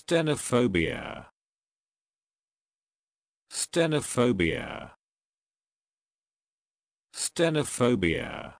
Stenophobia. Stenophobia. Stenophobia.